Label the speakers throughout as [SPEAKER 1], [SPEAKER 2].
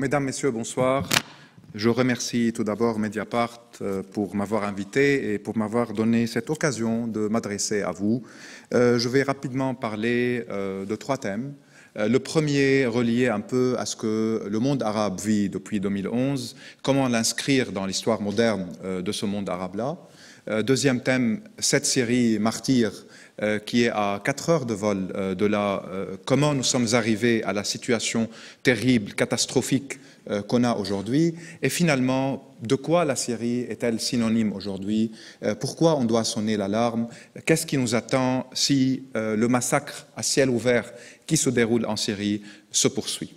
[SPEAKER 1] Mesdames, Messieurs, bonsoir. Je remercie tout d'abord Mediapart euh, pour m'avoir invité et pour m'avoir donné cette occasion de m'adresser à vous. Euh, je vais rapidement parler euh, de trois thèmes. Le premier relié un peu à ce que le monde arabe vit depuis 2011, comment l'inscrire dans l'histoire moderne de ce monde arabe-là. Euh, deuxième thème, cette série Martyrs, euh, qui est à 4 heures de vol euh, de la comment nous sommes arrivés à la situation terrible, catastrophique qu'on a aujourd'hui et finalement de quoi la série est-elle synonyme aujourd'hui Pourquoi on doit sonner l'alarme Qu'est-ce qui nous attend si le massacre à ciel ouvert qui se déroule en Syrie se poursuit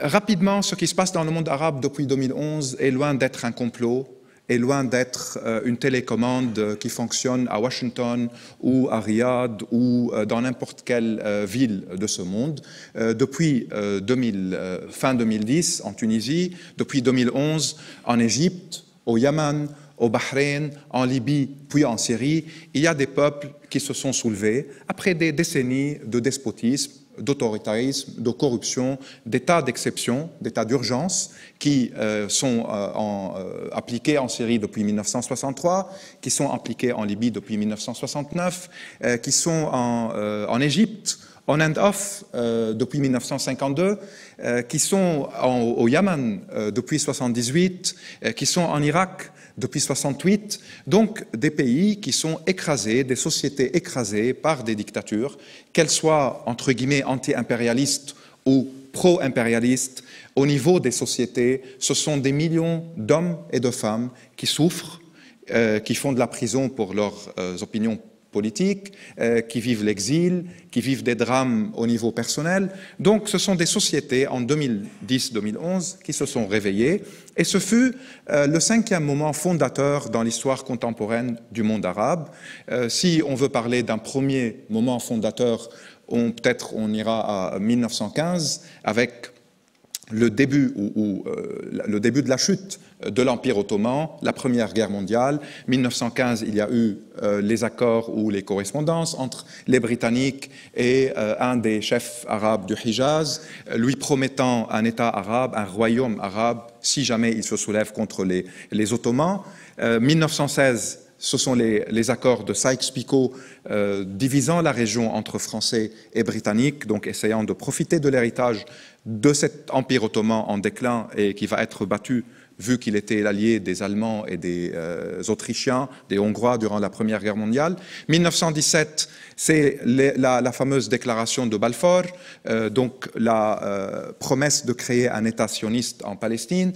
[SPEAKER 1] Rapidement, ce qui se passe dans le monde arabe depuis 2011 est loin d'être un complot, est loin d'être euh, une télécommande euh, qui fonctionne à Washington ou à Riyad ou euh, dans n'importe quelle ville de ce monde. Depuis fin 2010 en Tunisie, depuis 2011 en Égypte, au Yémen, au Bahreïn, en Libye, puis en Syrie, il y a des peuples qui se sont soulevés après des décennies de despotisme, d'autoritarisme, de corruption, d'états d'exception, d'états d'urgence qui euh, sont euh, euh, appliqués en Syrie depuis 1963, qui sont appliqués en Libye depuis 1969, qui sont en, Égypte en and off depuis 1952, qui sont au Yémen depuis 1978, qui sont en Irak depuis 68, donc des pays qui sont écrasés, des sociétés écrasées par des dictatures, qu'elles soient entre guillemets anti-impérialistes ou pro-impérialistes, au niveau des sociétés, ce sont des millions d'hommes et de femmes qui souffrent, euh, qui font de la prison pour leurs euh, opinions politiques, euh, qui vivent l'exil, qui vivent des drames au niveau personnel. Donc ce sont des sociétés en 2010-2011 qui se sont réveillées et ce fut euh, le cinquième moment fondateur dans l'histoire contemporaine du monde arabe. Euh, si on veut parler d'un premier moment fondateur, peut-être on ira à 1915 avec euh, le début, de la chute de l'Empire ottoman, la Première Guerre mondiale. 1915, il y a eu euh, les accords ou les correspondances entre les Britanniques et euh, un des chefs arabes du Hijaz, lui promettant un État arabe, un royaume arabe, si jamais il se soulève contre les, les Ottomans. 1916, ce sont les, accords de Sykes-Picot euh, divisant la région entre Français et Britanniques, donc essayant de profiter de l'héritage de cet empire ottoman en déclin et qui va être battu vu qu'il était l'allié des Allemands et des euh, Autrichiens, des Hongrois durant la Première Guerre mondiale. 1917, c'est la, fameuse déclaration de Balfour, euh, donc la promesse de créer un État sioniste en Palestine.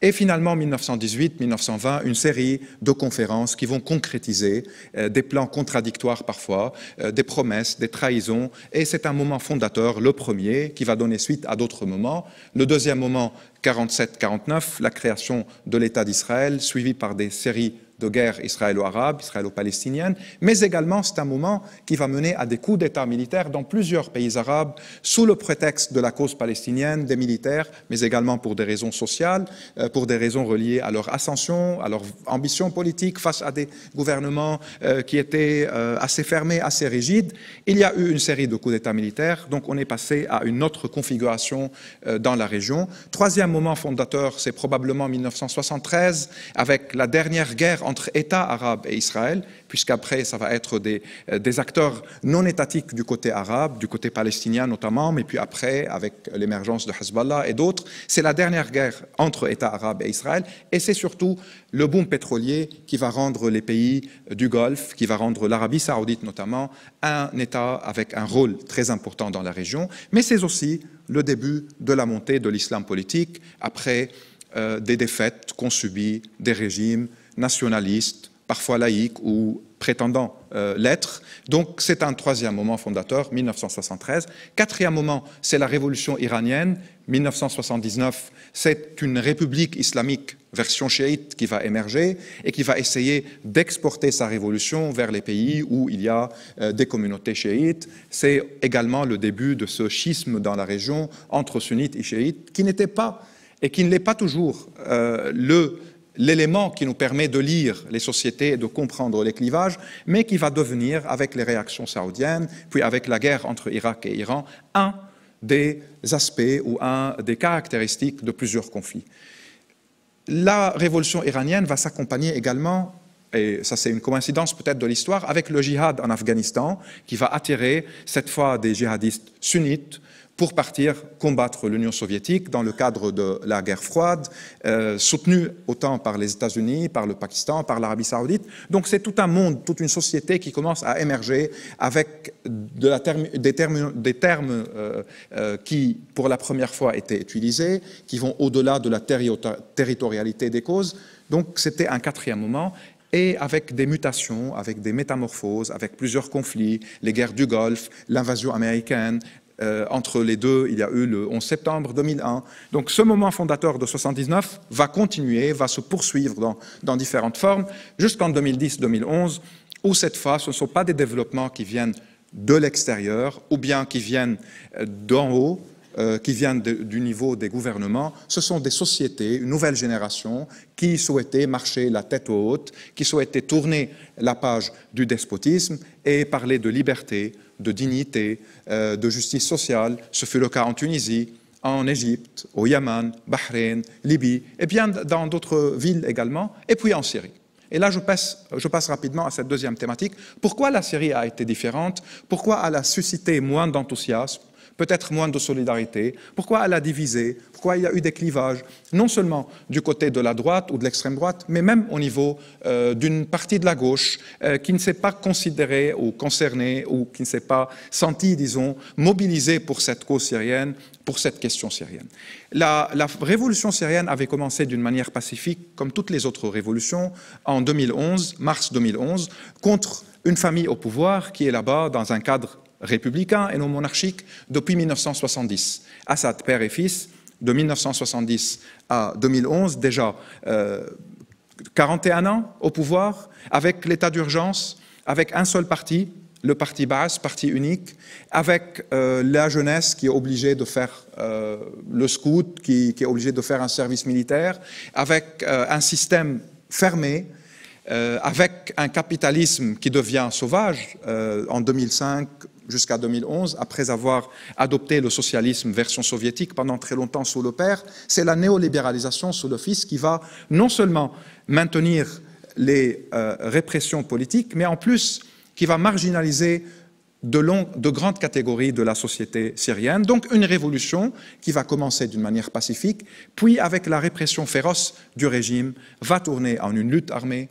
[SPEAKER 1] Et finalement, 1918-1920, une série de conférences qui vont concrétiser euh, des plans contradictoires parfois, euh, des promesses, des trahisons. Et c'est un moment fondateur, le premier, qui va donner suite à d'autres moments. Le deuxième moment, 47-49, la création de l'État d'Israël, suivi par des séries de guerre israélo-arabe, israélo-palestinienne, mais également c'est un moment qui va mener à des coups d'État militaires dans plusieurs pays arabes, sous le prétexte de la cause palestinienne, des militaires, mais également pour des raisons sociales, euh, pour des raisons reliées à leur ascension, à leur ambition politique face à des gouvernements euh, qui étaient euh, assez fermés, assez rigides. Il y a eu une série de coups d'État militaires, donc on est passé à une autre configuration dans la région. Troisième moment fondateur, c'est probablement 1973, avec la dernière guerre entre États arabes et Israël, puisqu'après, ça va être euh, des, acteurs non étatiques du côté arabe, du côté palestinien notamment, mais puis après, avec l'émergence de Hezbollah et d'autres, c'est la dernière guerre entre État arabes et Israël, et c'est surtout le boom pétrolier qui va rendre les pays du Golfe, qui va rendre l'Arabie saoudite notamment, un État avec un rôle très important dans la région, mais c'est aussi le début de la montée de l'islam politique après euh, des défaites qu'ont subies des régimes nationaliste, parfois laïque ou prétendant euh, l'être. Donc c'est un troisième moment fondateur, 1973. Quatrième moment, c'est la révolution iranienne, 1979. C'est une république islamique version chiite qui va émerger et qui va essayer d'exporter sa révolution vers les pays où il y a euh, des communautés chiites. C'est également le début de ce schisme dans la région entre sunnites et chiites qui n'était pas et qui ne l'est pas toujours euh, le l'élément qui nous permet de lire les sociétés et de comprendre les clivages, mais qui va devenir, avec les réactions saoudiennes, puis avec la guerre entre Irak et Iran, un des aspects ou un des caractéristiques de plusieurs conflits. La révolution iranienne va s'accompagner également et ça c'est une coïncidence peut-être de l'histoire, avec le djihad en Afghanistan, qui va attirer cette fois des djihadistes sunnites, pour partir combattre l'Union soviétique dans le cadre de la guerre froide, euh, soutenue autant par les États-Unis, par le Pakistan, par l'Arabie saoudite. Donc c'est tout un monde, toute une société qui commence à émerger avec des termes, euh, euh, qui, pour la première fois, étaient utilisés, qui vont au-delà de la territorialité des causes. Donc c'était un quatrième moment et avec des mutations, avec des métamorphoses, avec plusieurs conflits, les guerres du Golfe, l'invasion américaine, euh, entre les deux, il y a eu le 11 septembre 2001. Donc ce moment fondateur de 79 va continuer, va se poursuivre dans, dans différentes formes, jusqu'en 2010-2011, où cette fois, ce ne sont pas des développements qui viennent de l'extérieur ou bien qui viennent d'en haut, euh, qui viennent du niveau des gouvernements, ce sont des sociétés, une nouvelle génération, qui souhaitaient marcher la tête haute, qui souhaitaient tourner la page du despotisme et parler de liberté, de dignité, euh, de justice sociale. Ce fut le cas en Tunisie, en Égypte, au Yémen, Bahreïn, Libye, et bien dans d'autres villes également, et puis en Syrie. Et là, je passe, je passe, rapidement à cette deuxième thématique. Pourquoi la Syrie a été différente Pourquoi elle a suscité moins d'enthousiasme peut-être moins de solidarité. Pourquoi elle a divisé Pourquoi il y a eu des clivages, non seulement du côté de la droite ou de l'extrême droite, mais même au niveau euh, d'une partie de la gauche euh, qui ne s'est pas considérée ou concernée ou qui ne s'est pas sentie, disons, mobilisée pour cette cause syrienne, pour cette question syrienne. La, la révolution syrienne avait commencé d'une manière pacifique, comme toutes les autres révolutions, en 2011, mars 2011, contre une famille au pouvoir qui est là-bas dans un cadre républicain et non monarchique depuis 1970. Assad, père et fils, de 1970 à 2011, déjà 41 euh, ans au pouvoir, avec l'état d'urgence, avec un seul parti, le parti basse, parti unique, avec euh, la jeunesse qui est obligée de faire euh, le scout, qui, qui, est obligée de faire un service militaire, avec un système fermé, avec un capitalisme qui devient sauvage. en 2005, jusqu'à 2011, après avoir adopté le socialisme version soviétique pendant très longtemps sous le père, c'est la néolibéralisation sous le fils qui va non seulement maintenir les euh, répressions politiques, mais en plus qui va marginaliser de, de, grandes catégories de la société syrienne. Donc une révolution qui va commencer d'une manière pacifique, puis avec la répression féroce du régime, va tourner en une lutte armée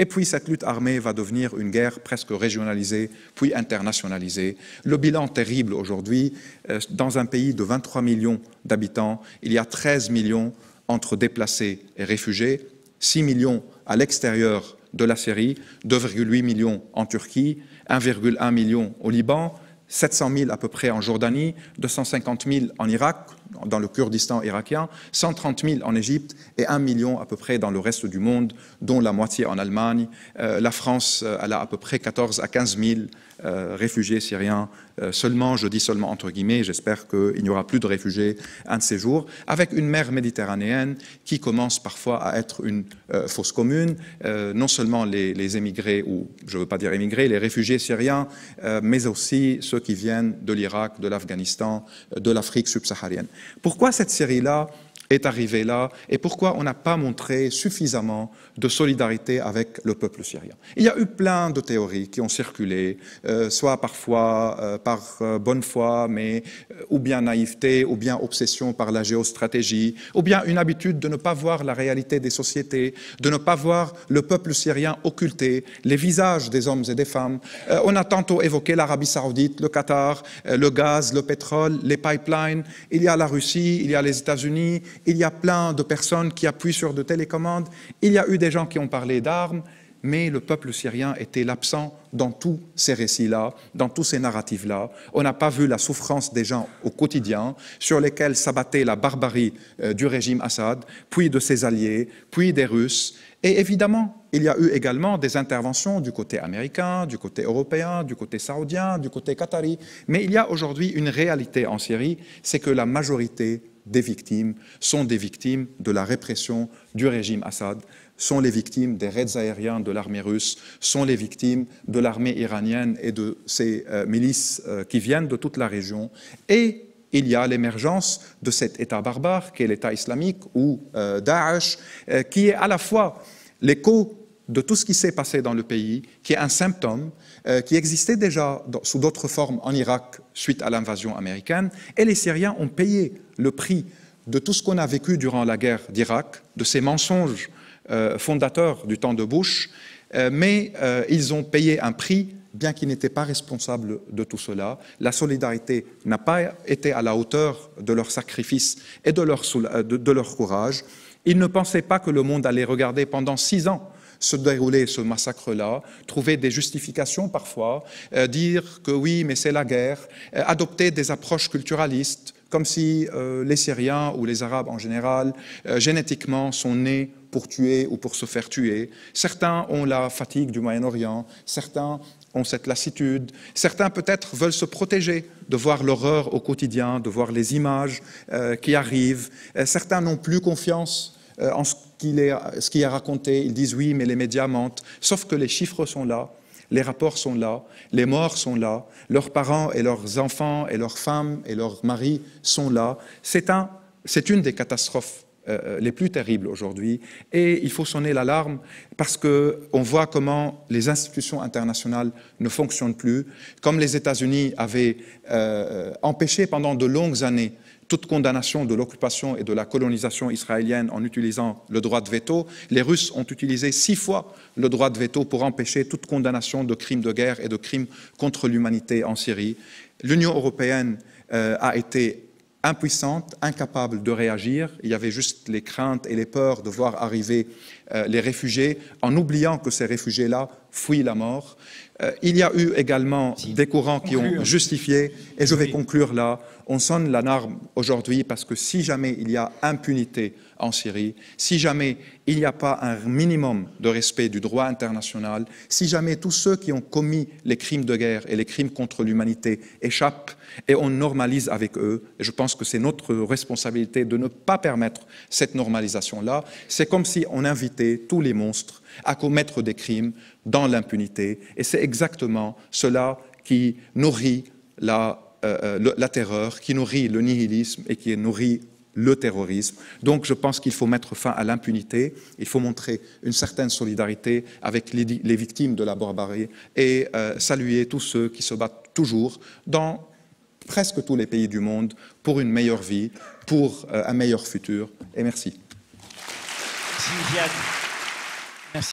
[SPEAKER 1] et puis cette lutte armée va devenir une guerre presque régionalisée, puis internationalisée. Le bilan terrible aujourd'hui, euh, dans un pays de 23 millions d'habitants, il y a 13 millions entre déplacés et réfugiés, 6 millions à l'extérieur de la Syrie, 2,8 millions en Turquie, 1,1 million au Liban, 700 000 à peu près en Jordanie, 250 000 en Irak, dans le Kurdistan irakien, 130 000 en Égypte et 1 million à peu près dans le reste du monde, dont la moitié en Allemagne. Euh, la France, euh, elle a à peu près 14 000 à 15 000 euh, réfugiés syriens euh, seulement, je dis seulement entre guillemets, j'espère qu'il n'y aura plus de réfugiés un de ces jours, avec une mer méditerranéenne qui commence parfois à être une euh, fosse commune. non seulement les, les émigrés, ou je ne veux pas dire émigrés, les réfugiés syriens, mais aussi ceux qui viennent de l'Irak, de l'Afghanistan, de l'Afrique subsaharienne. Pourquoi cette série-là est arrivé là et pourquoi on n'a pas montré suffisamment de solidarité avec le peuple syrien. Il y a eu plein de théories qui ont circulé, euh, soit parfois euh, par euh, bonne foi, mais ou bien naïveté, ou bien obsession par la géostratégie, ou bien une habitude de ne pas voir la réalité des sociétés, de ne pas voir le peuple syrien occulté, les visages des hommes et des femmes. on a tantôt évoqué l'Arabie saoudite, le Qatar, le gaz, le pétrole, les pipelines. Il y a la Russie, il y a les États-Unis, il y a plein de personnes qui appuient sur de télécommandes, il y a eu des gens qui ont parlé d'armes, mais le peuple syrien était l'absent dans tous ces récits-là, dans tous ces narratifs-là. On n'a pas vu la souffrance des gens au quotidien, sur lesquels s'abattait la barbarie euh, du régime Assad, puis de ses alliés, puis des Russes. Et évidemment, il y a eu également des interventions du côté américain, du côté européen, du côté saoudien, du côté qatari. Mais il y a aujourd'hui une réalité en Syrie, c'est que la majorité des victimes sont des victimes de la répression du régime Assad, sont les victimes des raids aériens de l'armée russe, sont les victimes de l'armée iranienne et de ces euh, milices euh, qui viennent de toute la région. Et il y a l'émergence de cet État barbare qui est l'État islamique ou Daech, Daesh, euh, qui est à la fois l'écho de tout ce qui s'est passé dans le pays, qui est un symptôme euh, qui existait déjà sous d'autres formes en Irak suite à l'invasion américaine, et les Syriens ont payé le prix de tout ce qu'on a vécu durant la guerre d'Irak, de ces mensonges euh, fondateurs du temps de Bush, euh, mais ils ont payé un prix bien qu'ils n'étaient pas responsables de tout cela. La solidarité n'a pas été à la hauteur de leur sacrifice et de leur, de leur courage. Ils ne pensaient pas que le monde allait regarder pendant six ans se dérouler ce massacre-là, trouver des justifications parfois, euh, dire que oui, mais c'est la guerre, euh, adopter des approches culturalistes, comme si euh, les Syriens ou les Arabes en général, génétiquement, sont nés pour tuer ou pour se faire tuer. Certains ont la fatigue du Moyen-Orient, certains ont cette lassitude. Certains peut-être veulent se protéger de voir l'horreur au quotidien, de voir les images qui arrivent. certains n'ont plus confiance en ce ce qui a raconté. Ils disent oui, mais les médias mentent. Sauf que les chiffres sont là, les rapports sont là, les morts sont là, leurs parents et leurs enfants et leurs femmes et leurs maris sont là. C'est une des catastrophes euh, euh, les plus terribles aujourd'hui. Et il faut sonner l'alarme parce que on voit comment les institutions internationales ne fonctionnent plus, comme les États-Unis avaient euh, empêché pendant de longues années toute condamnation de l'occupation et de la colonisation israélienne en utilisant le droit de veto. Les Russes ont utilisé six fois le droit de veto pour empêcher toute condamnation de crimes de guerre et de crimes contre l'humanité en Syrie. L'Union européenne euh, a été impuissante, incapable de réagir. Il y avait juste les craintes et les peurs de voir arriver euh, les réfugiés, en oubliant que ces réfugiés-là fuit la mort. Euh, il y a eu également des courants qui ont justifié, et je vais conclure là, on sonne la l'alarme aujourd'hui parce que si jamais il y a impunité en Syrie, si jamais il n'y a pas un minimum de respect du droit international, si jamais tous ceux qui ont commis les crimes de guerre et les crimes contre l'humanité échappent et on normalise avec eux, je pense que c'est notre responsabilité de ne pas permettre cette normalisation-là, c'est comme si on invitait tous les monstres à commettre des crimes dans l'impunité. Et c'est exactement cela qui nourrit la, euh, euh, la terreur, qui nourrit le nihilisme et qui nourrit le terrorisme. Donc je pense qu'il faut mettre fin à l'impunité, il faut montrer une certaine solidarité avec les, victimes de la barbarie et euh, saluer tous ceux qui se battent toujours dans presque tous les pays du monde pour une meilleure vie, pour un meilleur futur. Et merci